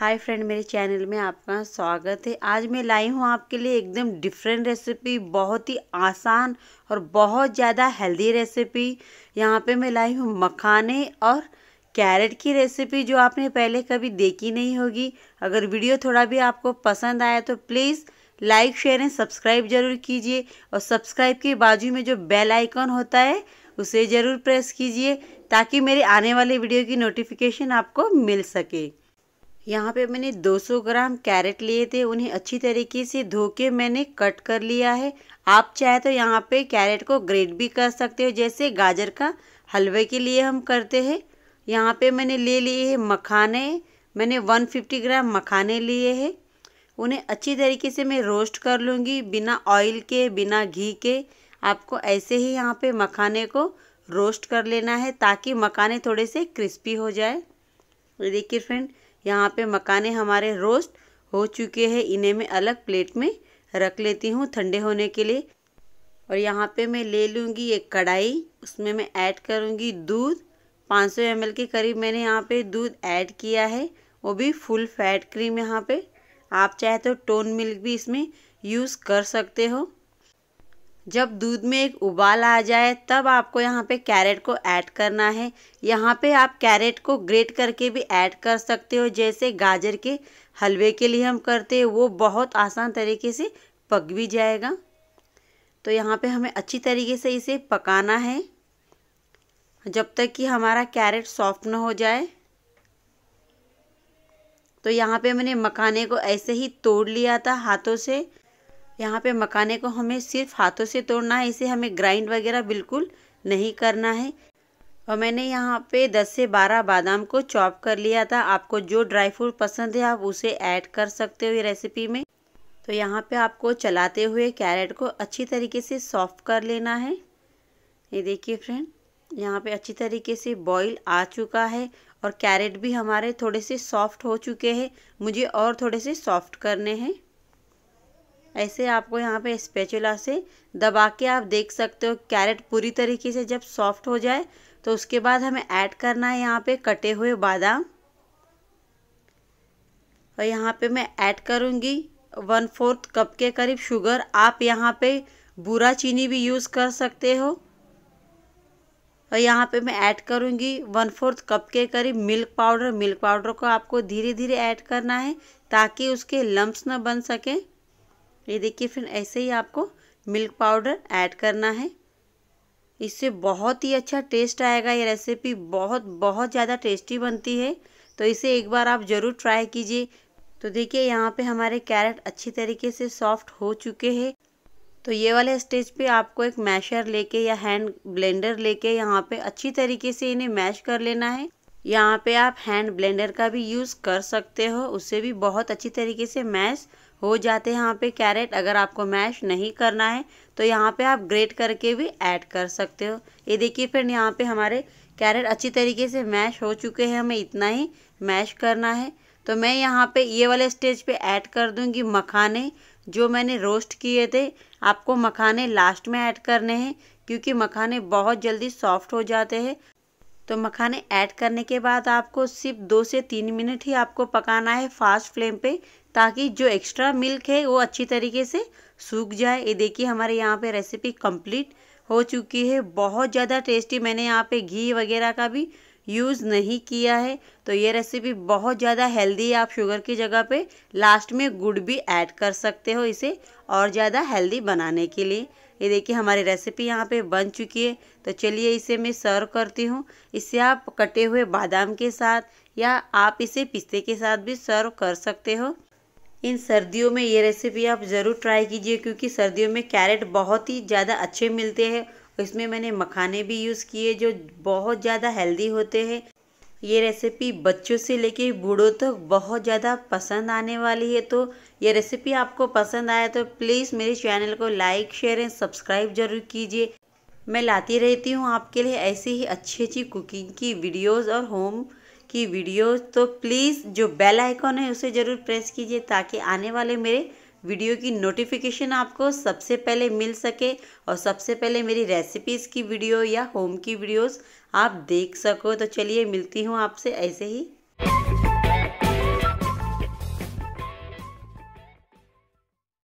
hi friend मेरे channel में आपका स्वागत है आज मैं लाई हूँ आपके लिए एकदम डिफरेंट रेसिपी बहुत ही आसान और बहुत ज़्यादा हेल्दी रेसिपी यहाँ पे मैं लाई हूँ मखाने और कैरेट की रेसिपी जो आपने पहले कभी देखी नहीं होगी अगर वीडियो थोड़ा भी आपको पसंद आया तो please like share and subscribe जरूर कीजिए और सब्सक्राइब के बाजू में जो बेल आइकॉन होता है उसे ज़रूर प्रेस कीजिए ताकि मेरे आने वाले वीडियो की नोटिफिकेशन आपको मिल सके यहाँ पे मैंने 200 ग्राम कैरेट लिए थे उन्हें अच्छी तरीके से धो के मैंने कट कर लिया है आप चाहे तो यहाँ पे कैरेट को ग्रेट भी कर सकते हो जैसे गाजर का हलवे के लिए हम करते हैं यहाँ पे मैंने ले लिए है मखाने मैंने 150 ग्राम मखाने लिए हैं उन्हें अच्छी तरीके से मैं रोस्ट कर लूँगी बिना ऑयल के बिना घी के आपको ऐसे ही यहाँ पर मखाने को रोस्ट कर लेना है ताकि मखाने थोड़े से क्रिस्पी हो जाए देखिए फ्रेंड यहाँ पे मकाने हमारे रोस्ट हो चुके हैं इन्हें मैं अलग प्लेट में रख लेती हूँ ठंडे होने के लिए और यहाँ पे मैं ले लूँगी एक कढ़ाई उसमें मैं ऐड करूँगी दूध 500 सौ के करीब मैंने यहाँ पे दूध ऐड किया है वो भी फुल फैट क्रीम यहाँ पे आप चाहे तो टोन मिल्क भी इसमें यूज़ कर सकते हो जब दूध में एक उबाल आ जाए तब आपको यहाँ पे कैरेट को ऐड करना है यहाँ पे आप कैरेट को ग्रेट करके भी ऐड कर सकते हो जैसे गाजर के हलवे के लिए हम करते हैं वो बहुत आसान तरीके से पक भी जाएगा तो यहाँ पे हमें अच्छी तरीके से इसे पकाना है जब तक कि हमारा कैरेट सॉफ्ट ना हो जाए तो यहाँ पे मैंने मखाने को ऐसे ही तोड़ लिया था हाथों से यहाँ पे मकाने को हमें सिर्फ हाथों से तोड़ना है इसे हमें ग्राइंड वगैरह बिल्कुल नहीं करना है और मैंने यहाँ पे 10 से 12 बादाम को चॉप कर लिया था आपको जो ड्राई फ्रूट पसंद है आप उसे ऐड कर सकते हो ये रेसिपी में तो यहाँ पे आपको चलाते हुए कैरेट को अच्छी तरीके से सॉफ्ट कर लेना है ये देखिए फ्रेंड यहाँ पे अच्छी तरीके से बॉईल आ चुका है और कैरेट भी हमारे थोड़े से सॉफ्ट हो चुके हैं मुझे और थोड़े से सॉफ्ट करने हैं ऐसे आपको यहाँ पे स्पेचुला से दबा के आप देख सकते हो कैरेट पूरी तरीके से जब सॉफ्ट हो जाए तो उसके बाद हमें ऐड करना है यहाँ पे कटे हुए बादाम और यहाँ पे मैं ऐड करूँगी वन फोर्थ कप के करीब शुगर आप यहाँ पे बुरा चीनी भी यूज़ कर सकते हो और यहाँ पे मैं ऐड करूँगी वन फोर्थ कप के करीब मिल्क पाउडर मिल्क पाउडर को आपको धीरे धीरे ऐड करना है ताकि उसके लम्ब्स ना बन सकें ये देखिए फिर ऐसे ही आपको मिल्क पाउडर ऐड करना है इससे बहुत ही अच्छा टेस्ट आएगा ये रेसिपी बहुत बहुत ज़्यादा टेस्टी बनती है तो इसे एक बार आप ज़रूर ट्राई कीजिए तो देखिए यहाँ पे हमारे कैरेट अच्छी तरीके से सॉफ्ट हो चुके हैं तो ये वाले स्टेज पे आपको एक मैशर लेके या हैंड ब्लेंडर लेके यहाँ पे अच्छी तरीके से इन्हें मैश कर लेना है यहाँ पे आप हैंड ब्लेंडर का भी यूज़ कर सकते हो उससे भी बहुत अच्छी तरीके से मैश हो जाते हैं यहाँ पे कैरेट अगर आपको मैश नहीं करना है तो यहाँ पे आप ग्रेट करके भी ऐड कर सकते हो ये देखिए फिर यहाँ पे हमारे कैरेट अच्छी तरीके से मैश हो चुके हैं हमें इतना ही मैश करना है तो मैं यहाँ पे ये वाले स्टेज पे ऐड कर दूँगी मखाने जो मैंने रोस्ट किए थे आपको मखाने लास्ट में ऐड करने हैं क्योंकि मखाने बहुत जल्दी सॉफ्ट हो जाते हैं तो मखाने ऐड करने के बाद आपको सिर्फ दो से तीन मिनट ही आपको पकाना है फास्ट फ्लेम पे ताकि जो एक्स्ट्रा मिल्क है वो अच्छी तरीके से सूख जाए ये देखिए हमारे यहाँ पे रेसिपी कंप्लीट हो चुकी है बहुत ज़्यादा टेस्टी मैंने यहाँ पे घी वगैरह का भी यूज़ नहीं किया है तो ये रेसिपी बहुत ज़्यादा हेल्दी है आप शुगर की जगह पे लास्ट में गुड़ भी ऐड कर सकते हो इसे और ज़्यादा हेल्दी बनाने के लिए ये देखिए हमारी रेसिपी यहाँ पे बन चुकी है तो चलिए इसे मैं सर्व करती हूँ इसे आप कटे हुए बादाम के साथ या आप इसे पिस्ते के साथ भी सर्व कर सकते हो इन सर्दियों में ये रेसिपी आप ज़रूर ट्राई कीजिए क्योंकि सर्दियों में कैरेट बहुत ही ज़्यादा अच्छे मिलते हैं इसमें मैंने मखाने भी यूज़ किए जो बहुत ज़्यादा हेल्दी होते हैं ये रेसिपी बच्चों से लेके बूढ़ों तक तो बहुत ज़्यादा पसंद आने वाली है तो ये रेसिपी आपको पसंद आया तो प्लीज़ मेरे चैनल को लाइक शेयर एंड सब्सक्राइब जरूर कीजिए मैं लाती रहती हूँ आपके लिए ऐसी ही अच्छी अच्छी कुकिंग की वीडियोस और होम की वीडियो तो प्लीज़ जो बेल आइकॉन है उसे ज़रूर प्रेस कीजिए ताकि आने वाले मेरे वीडियो की नोटिफिकेशन आपको सबसे पहले मिल सके और सबसे पहले मेरी रेसिपीज़ की वीडियो या होम की वीडियोस आप देख सको तो चलिए मिलती हूँ आपसे ऐसे ही